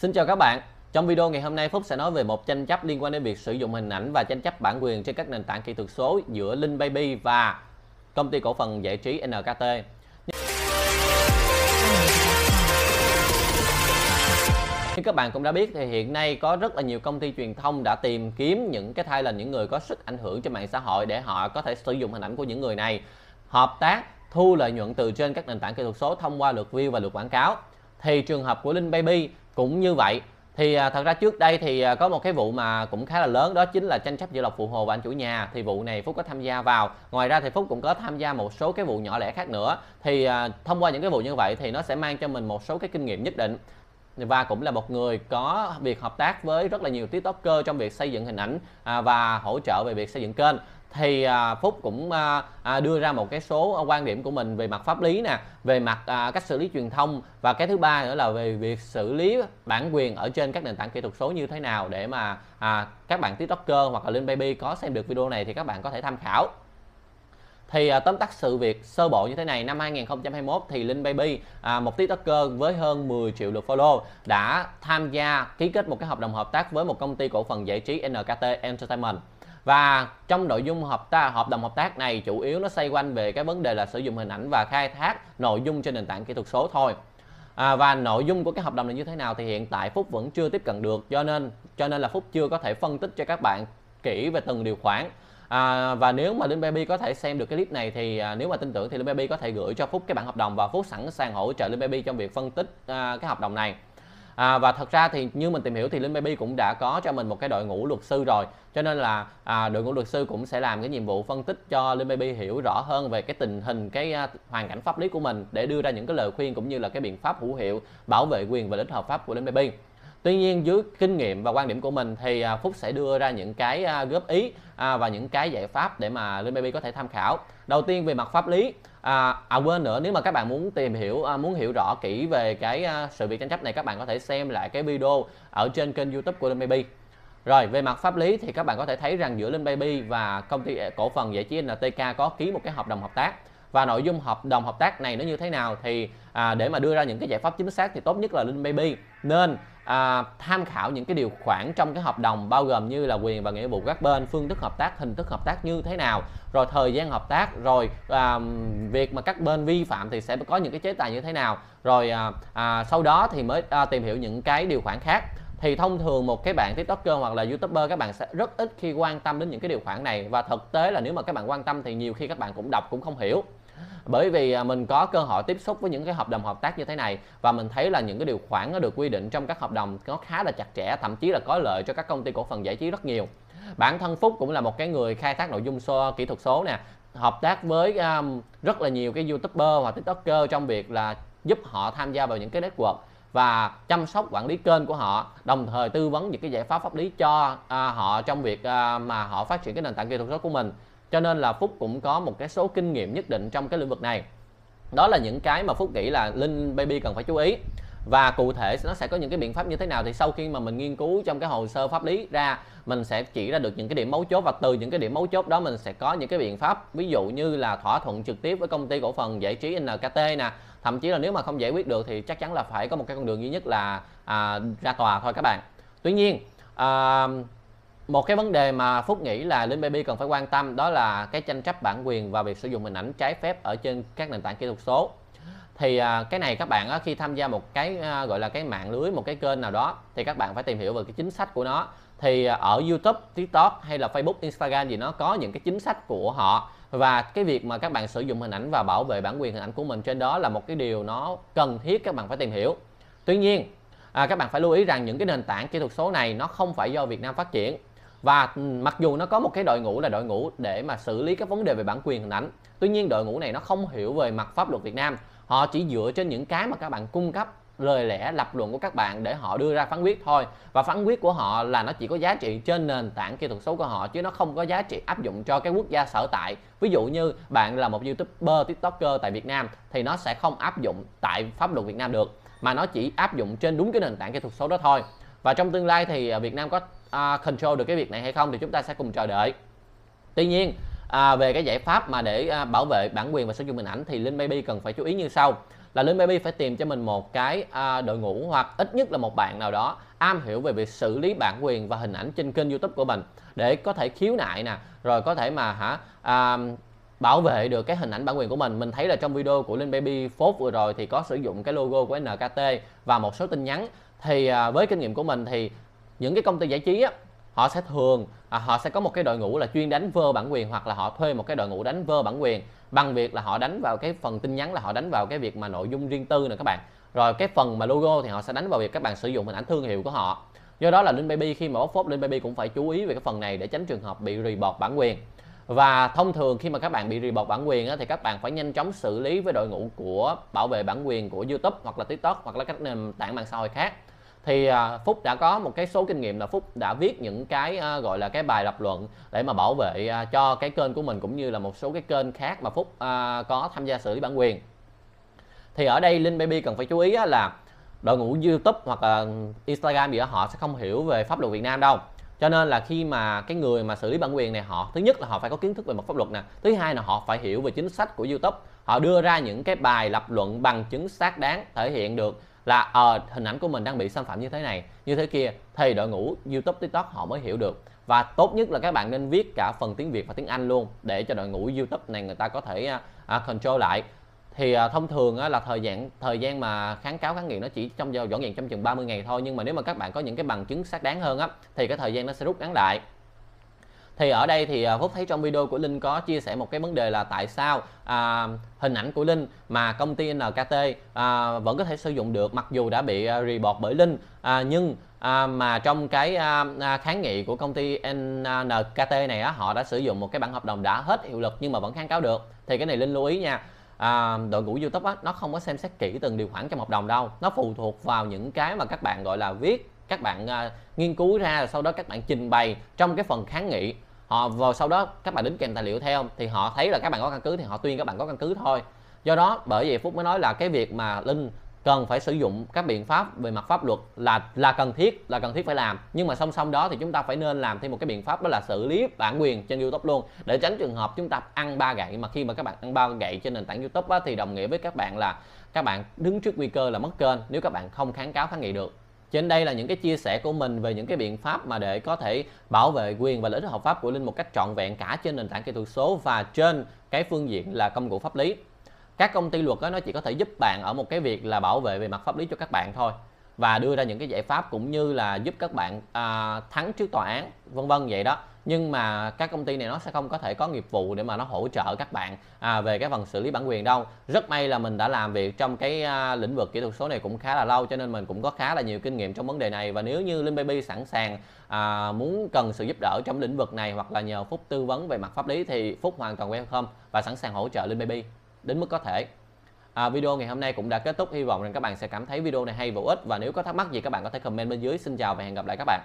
Xin chào các bạn. Trong video ngày hôm nay Phúc sẽ nói về một tranh chấp liên quan đến việc sử dụng hình ảnh và tranh chấp bản quyền trên các nền tảng kỹ thuật số giữa Linh Baby và công ty cổ phần giải trí NKT. Như các bạn cũng đã biết thì hiện nay có rất là nhiều công ty truyền thông đã tìm kiếm những cái thay là những người có sức ảnh hưởng trên mạng xã hội để họ có thể sử dụng hình ảnh của những người này hợp tác thu lợi nhuận từ trên các nền tảng kỹ thuật số thông qua lượt view và lượt quảng cáo thì trường hợp của Linh Baby cũng như vậy thì à, thật ra trước đây thì à, có một cái vụ mà cũng khá là lớn đó chính là tranh chấp giữa lộc phụ hồ và anh chủ nhà thì vụ này phúc có tham gia vào ngoài ra thì phúc cũng có tham gia một số cái vụ nhỏ lẻ khác nữa thì à, thông qua những cái vụ như vậy thì nó sẽ mang cho mình một số cái kinh nghiệm nhất định và cũng là một người có việc hợp tác với rất là nhiều tiktoker trong việc xây dựng hình ảnh và hỗ trợ về việc xây dựng kênh thì à, phúc cũng à, à, đưa ra một cái số quan điểm của mình về mặt pháp lý nè về mặt cách xử lý truyền thông và cái thứ ba nữa là về việc xử lý bản quyền ở trên các nền tảng kỹ thuật số như thế nào để mà các bạn tiktoker hoặc là linh baby có xem được video này thì các bạn có thể tham khảo thì tóm tắt sự việc sơ bộ như thế này năm 2021 thì Linh Baby một tiktoker với hơn 10 triệu lượt follow đã tham gia ký kết một cái hợp đồng hợp tác với một công ty cổ phần giải trí NKT Entertainment và trong nội dung hợp ta hợp đồng hợp tác này chủ yếu nó xoay quanh về cái vấn đề là sử dụng hình ảnh và khai thác nội dung trên nền tảng kỹ thuật số thôi à, và nội dung của cái hợp đồng này như thế nào thì hiện tại phúc vẫn chưa tiếp cận được cho nên cho nên là phúc chưa có thể phân tích cho các bạn kỹ về từng điều khoản À, và nếu mà Linh Baby có thể xem được cái clip này thì à, nếu mà tin tưởng thì Linh Baby có thể gửi cho Phúc cái bản hợp đồng và Phúc sẵn sàng hỗ trợ Linh Baby trong việc phân tích à, cái hợp đồng này à, và thật ra thì như mình tìm hiểu thì linh baby cũng đã có cho mình một cái đội ngũ luật sư rồi cho nên là à, đội ngũ luật sư cũng sẽ làm cái nhiệm vụ phân tích cho linh baby hiểu rõ hơn về cái tình hình cái à, hoàn cảnh pháp lý của mình để đưa ra những cái lời khuyên cũng như là cái biện pháp hữu hiệu bảo vệ quyền và lợi ích hợp pháp của linh baby tuy nhiên dưới kinh nghiệm và quan điểm của mình thì à, phúc sẽ đưa ra những cái à, góp ý à, và những cái giải pháp để mà linh baby có thể tham khảo đầu tiên về mặt pháp lý À, à quên nữa nếu mà các bạn muốn tìm hiểu à, muốn hiểu rõ kỹ về cái à, sự việc tranh chấp này các bạn có thể xem lại cái video ở trên kênh YouTube của Linh Baby. Rồi về mặt pháp lý thì các bạn có thể thấy rằng giữa Linh Baby và công ty cổ phần giải trí NTK có ký một cái hợp đồng hợp tác và nội dung hợp đồng hợp tác này nó như thế nào thì à, để mà đưa ra những cái giải pháp chính xác thì tốt nhất là Linh Baby nên à, tham khảo những cái điều khoản trong cái hợp đồng bao gồm như là quyền và nghĩa vụ các bên phương thức hợp tác hình thức hợp tác như thế nào rồi thời gian hợp tác rồi à, việc mà các bên vi phạm thì sẽ có những cái chế tài như thế nào rồi à, à, sau đó thì mới à, tìm hiểu những cái điều khoản khác thì thông thường một cái bạn tiktoker hoặc là youtuber các bạn sẽ rất ít khi quan tâm đến những cái điều khoản này và thực tế là nếu mà các bạn quan tâm thì nhiều khi các bạn cũng đọc cũng không hiểu bởi vì à, mình có cơ hội tiếp xúc với những cái hợp đồng hợp tác như thế này và mình thấy là những cái điều khoản nó được quy định trong các hợp đồng nó khá là chặt chẽ thậm chí là có lợi cho các công ty cổ phần giải trí rất nhiều bản thân phúc cũng là một cái người khai thác nội dung so kỹ thuật số nè hợp tác với um, rất là nhiều cái youtuber và tiktoker trong việc là giúp họ tham gia vào những cái network và chăm sóc quản lý kênh của họ đồng thời tư vấn những cái giải pháp pháp lý cho à, họ trong việc à, mà họ phát triển cái nền tảng kỹ thuật số của mình cho nên là phúc cũng có một cái số kinh nghiệm nhất định trong cái lĩnh vực này đó là những cái mà phúc nghĩ là linh baby cần phải chú ý và cụ thể nó sẽ có những cái biện pháp như thế nào thì sau khi mà mình nghiên cứu trong cái hồ sơ pháp lý ra mình sẽ chỉ ra được những cái điểm mấu chốt và từ những cái điểm mấu chốt đó mình sẽ có những cái biện pháp ví dụ như là thỏa thuận trực tiếp với công ty cổ phần giải trí nkt nè thậm chí là nếu mà không giải quyết được thì chắc chắn là phải có một cái con đường duy nhất là à, ra tòa thôi các bạn tuy nhiên à, một cái vấn đề mà phúc nghĩ là linh baby cần phải quan tâm đó là cái tranh chấp bản quyền và việc sử dụng hình ảnh trái phép ở trên các nền tảng kỹ thuật số thì à, cái này các bạn khi tham gia một cái à, gọi là cái mạng lưới một cái kênh nào đó thì các bạn phải tìm hiểu về cái chính sách của nó thì à, ở YouTube, TikTok hay là Facebook, Instagram gì nó có những cái chính sách của họ và cái việc mà các bạn sử dụng hình ảnh và bảo vệ bản quyền hình ảnh của mình trên đó là một cái điều nó cần thiết các bạn phải tìm hiểu. Tuy nhiên, à, các bạn phải lưu ý rằng những cái nền tảng kỹ thuật số này nó không phải do Việt Nam phát triển và mặc dù nó có một cái đội ngũ là đội ngũ để mà xử lý các vấn đề về bản quyền hình ảnh tuy nhiên đội ngũ này nó không hiểu về mặt pháp luật việt nam họ chỉ dựa trên những cái mà các bạn cung cấp lời lẽ lập luận của các bạn để họ đưa ra phán quyết thôi và phán quyết của họ là nó chỉ có giá trị trên nền tảng kỹ thuật số của họ chứ nó không có giá trị áp dụng cho cái quốc gia sở tại ví dụ như bạn là một youtuber tiktoker tại việt nam thì nó sẽ không áp dụng tại pháp luật việt nam được mà nó chỉ áp dụng trên đúng cái nền tảng kỹ thuật số đó thôi và trong tương lai thì à, Việt Nam có à, control được cái việc này hay không thì chúng ta sẽ cùng chờ đợi tuy nhiên à, về cái giải pháp mà để à, bảo vệ bản quyền và sử dụng hình ảnh thì linh baby cần phải chú ý như sau là linh baby phải tìm cho mình một cái à, đội ngũ hoặc ít nhất là một bạn nào đó am hiểu về việc xử lý bản quyền và hình ảnh trên kênh youtube của mình để có thể khiếu nại nè rồi có thể mà hả à, bảo vệ được cái hình ảnh bản quyền của mình mình thấy là trong video của linh baby phốt vừa rồi thì có sử dụng cái logo của nkt và một số tin nhắn thì à, với kinh nghiệm của mình thì những cái công ty giải trí á, họ sẽ thường à, họ sẽ có một cái đội ngũ là chuyên đánh vơ bản quyền hoặc là họ thuê một cái đội ngũ đánh vơ bản quyền bằng việc là họ đánh vào cái phần tin nhắn là họ đánh vào cái việc mà nội dung riêng tư nè các bạn rồi cái phần mà logo thì họ sẽ đánh vào việc các bạn sử dụng hình ảnh thương hiệu của họ do đó là linh baby khi mà bóc phốt linh baby cũng phải chú ý về cái phần này để tránh trường hợp bị rì bọt bản quyền và thông thường khi mà các bạn bị rì bọt bản quyền á, thì các bạn phải nhanh chóng xử lý với đội ngũ của bảo vệ bản quyền của youtube hoặc là tiktok hoặc là các nền tảng mạng xã hội khác thì à, phúc đã có một cái số kinh nghiệm là phúc đã viết những cái à, gọi là cái bài lập luận để mà bảo vệ à, cho cái kênh của mình cũng như là một số cái kênh khác mà phúc có tham gia xử lý bản quyền thì ở đây linh baby cần phải chú ý là đội ngũ youtube hoặc là instagram gì đó họ sẽ không hiểu về pháp luật việt nam đâu cho nên là khi mà cái người mà xử lý bản quyền này họ thứ nhất là họ phải có kiến thức về mặt pháp luật nè thứ hai là họ phải hiểu về chính sách của youtube họ đưa ra những cái bài lập luận bằng chứng xác đáng thể hiện được là à, hình ảnh của mình đang bị xâm phạm như thế này như thế kia thì đội ngũ youtube tiktok họ mới hiểu được và tốt nhất là các bạn nên viết cả phần tiếng việt và tiếng anh luôn để cho đội ngũ youtube này người ta có thể à, à control lại thì à, thông thường á, là thời gian thời gian mà kháng cáo kháng nghị nó chỉ trong vỏn vẹn trong chừng 30 ngày thôi nhưng mà nếu mà các bạn có những cái bằng chứng xác đáng hơn á thì cái thời gian nó sẽ rút ngắn lại thì ở đây thì à, Phúc thấy trong video của Linh có chia sẻ một cái vấn đề là tại sao à, hình ảnh của Linh mà công ty NKT à, vẫn có thể sử dụng được mặc dù đã bị à, report bởi Linh à, nhưng à, mà trong cái à, à kháng nghị của công ty NKT này á, họ đã sử dụng một cái bản hợp đồng đã hết hiệu lực nhưng mà vẫn kháng cáo được thì cái này Linh lưu ý nha à, đội ngũ YouTube á, nó không có xem xét kỹ từng điều khoản trong hợp đồng đâu nó phụ thuộc vào những cái mà các bạn gọi là viết các bạn à, nghiên cứu ra sau đó các bạn trình bày trong cái phần kháng nghị họ vào sau đó các bạn đính kèm tài liệu theo thì họ thấy là các bạn có căn cứ thì họ tuyên các bạn có căn cứ thôi do đó bởi vì phúc mới nói là cái việc mà linh cần phải sử dụng các biện pháp về mặt pháp luật là là cần thiết là cần thiết phải làm nhưng mà song song đó thì chúng ta phải nên làm thêm một cái biện pháp đó là xử lý bản quyền trên youtube luôn để tránh trường hợp chúng ta ăn ba gậy mà khi mà các bạn ăn ba gậy trên nền tảng youtube á, thì đồng nghĩa với các bạn là các bạn đứng trước nguy cơ là mất kênh nếu các bạn không kháng cáo kháng nghị được trên đây là những cái chia sẻ của mình về những cái biện pháp mà để có thể bảo vệ quyền và lợi ích hợp pháp của linh một cách trọn vẹn cả trên nền tảng kỹ thuật số và trên cái phương diện là công cụ pháp lý các công ty luật đó, nó chỉ có thể giúp bạn ở một cái việc là bảo vệ về mặt pháp lý cho các bạn thôi và đưa ra những cái giải pháp cũng như là giúp các bạn à, thắng trước tòa án vân vân vậy đó nhưng mà các công ty này nó sẽ không có thể có nghiệp vụ để mà nó hỗ trợ các bạn à, về cái phần xử lý bản quyền đâu rất may là mình đã làm việc trong cái à, lĩnh vực kỹ thuật số này cũng khá là lâu cho nên mình cũng có khá là nhiều kinh nghiệm trong vấn đề này và nếu như linh baby sẵn sàng à, muốn cần sự giúp đỡ trong lĩnh vực này hoặc là nhờ phúc tư vấn về mặt pháp lý thì phúc hoàn toàn welcome và sẵn sàng hỗ trợ linh baby đến mức có thể À, video ngày hôm nay cũng đã kết thúc hy vọng rằng các bạn sẽ cảm thấy video này hay và ích và nếu có thắc mắc gì các bạn có thể comment bên dưới xin chào và hẹn gặp lại các bạn